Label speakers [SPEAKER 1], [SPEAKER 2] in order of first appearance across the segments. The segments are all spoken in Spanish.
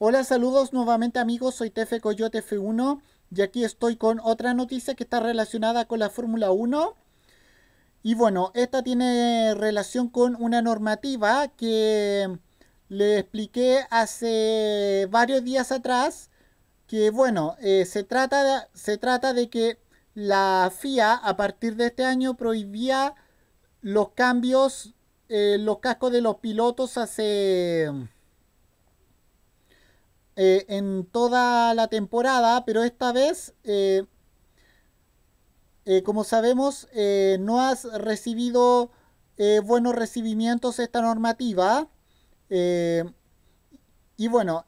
[SPEAKER 1] Hola, saludos nuevamente amigos, soy Tefe Coyote F1 y aquí estoy con otra noticia que está relacionada con la Fórmula 1. Y bueno, esta tiene relación con una normativa que le expliqué hace varios días atrás que bueno, eh, se, trata de, se trata de que la FIA a partir de este año prohibía los cambios, eh, los cascos de los pilotos hace eh, en toda la temporada, pero esta vez, eh, eh, como sabemos, no has recibido buenos recibimientos esta normativa. y bueno,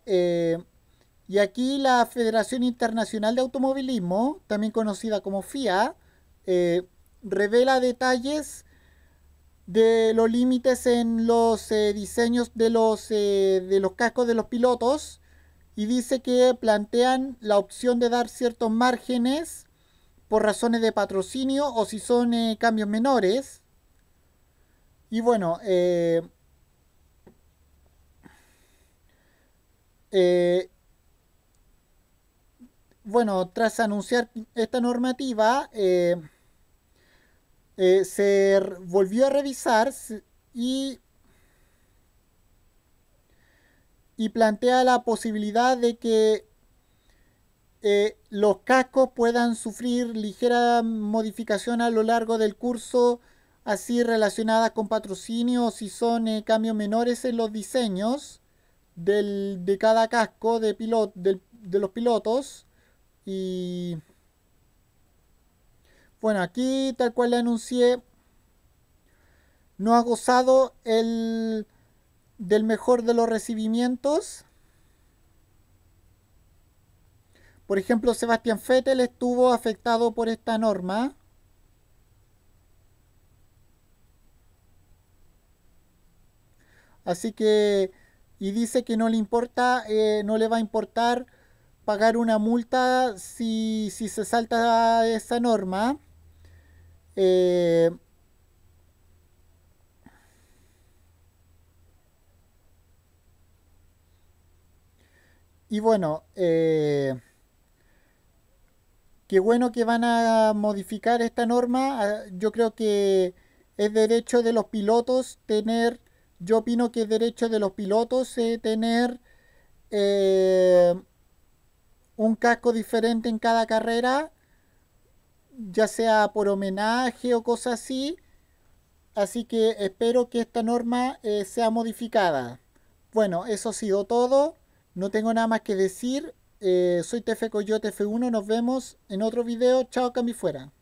[SPEAKER 1] y aquí la Federación Internacional de Automovilismo, también conocida como FIA, revela detalles de los límites en los diseños de los, de los cascos de los pilotos y dice que plantean la opción de dar ciertos márgenes por razones de patrocinio o si son eh, cambios menores. Y bueno, eh, eh, bueno, tras anunciar esta normativa, se volvió a revisar y y plantea la posibilidad de que eh, los cascos puedan sufrir ligera modificación a lo largo del curso, así relacionada con patrocinio si son eh, cambios menores en los diseños de cada casco de, de los pilotos. Y bueno, aquí tal cual le anuncié, no ha gozado el del mejor de los recibimientos. Por ejemplo, Sebastián fettel estuvo afectado por esta norma. Así que, y dice que no le importa, eh, no le va a importar pagar una multa si, si se salta esa norma. Eh, Y bueno, eh, qué bueno que van a modificar esta norma. Ah, yo creo que es derecho de los pilotos tener, yo opino que es derecho de los pilotos eh, tener eh, un casco diferente en cada carrera, ya sea por homenaje o cosas así. Así que espero que esta norma sea modificada. Bueno, eso ha sido todo. No tengo nada más que decir. Eh, soy TF Coyote F1. Nos vemos en otro video. Chao, Cami fuera.